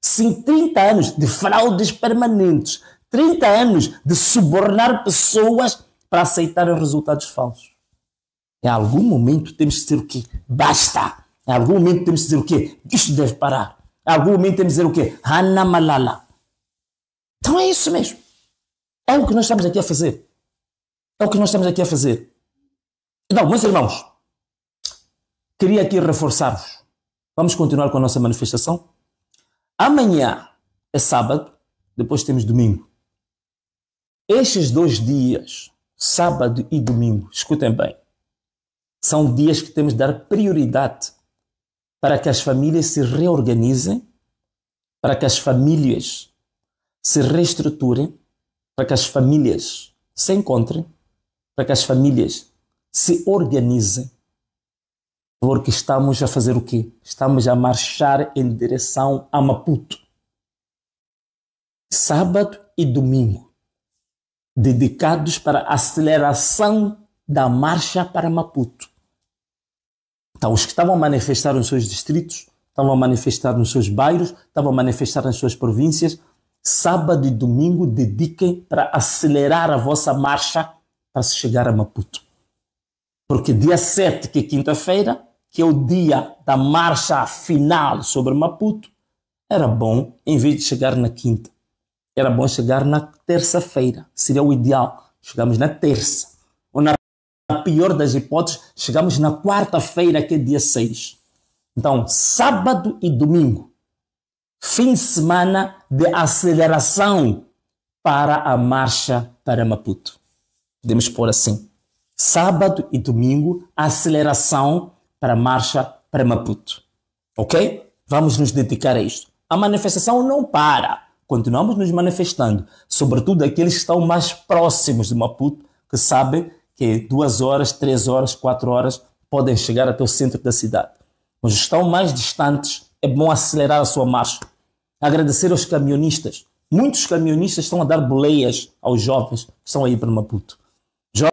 Sim, 30 anos de fraudes permanentes, 30 anos de subornar pessoas para aceitar resultados falsos. Em algum momento temos que dizer o quê? Basta! Em algum momento temos que dizer o quê? Isto deve parar. Em algum momento temos que dizer o quê? Hanamalala. Malala. Então é isso mesmo. É o que nós estamos aqui a fazer. É o que nós estamos aqui a fazer. Então, meus irmãos, queria aqui reforçar-vos. Vamos continuar com a nossa manifestação? Amanhã é sábado, depois temos domingo. Estes dois dias, sábado e domingo, escutem bem, são dias que temos de dar prioridade para que as famílias se reorganizem, para que as famílias se reestruturem, para que as famílias se encontrem, para que as famílias se organizem porque estamos a fazer o quê? Estamos a marchar em direção a Maputo. Sábado e domingo, dedicados para a aceleração da marcha para Maputo. Então, os que estavam a manifestar nos seus distritos, estavam a manifestar nos seus bairros, estavam a manifestar nas suas províncias, sábado e domingo dediquem para acelerar a vossa marcha para se chegar a Maputo. Porque dia 7, que é quinta-feira, que é o dia da marcha final sobre Maputo, era bom, em vez de chegar na quinta, era bom chegar na terça-feira. Seria o ideal. Chegamos na terça. Ou na pior das hipóteses, chegamos na quarta-feira, que é dia 6. Então, sábado e domingo, fim de semana de aceleração para a marcha para Maputo. Podemos pôr assim: sábado e domingo, aceleração para a marcha para Maputo. Ok? Vamos nos dedicar a isto. A manifestação não para. Continuamos nos manifestando, sobretudo aqueles que estão mais próximos de Maputo, que sabem que duas horas, três horas, quatro horas podem chegar até o centro da cidade. Mas estão mais distantes, é bom acelerar a sua marcha. Agradecer aos caminhonistas. Muitos caminhonistas estão a dar boleias aos jovens que estão aí para Maputo.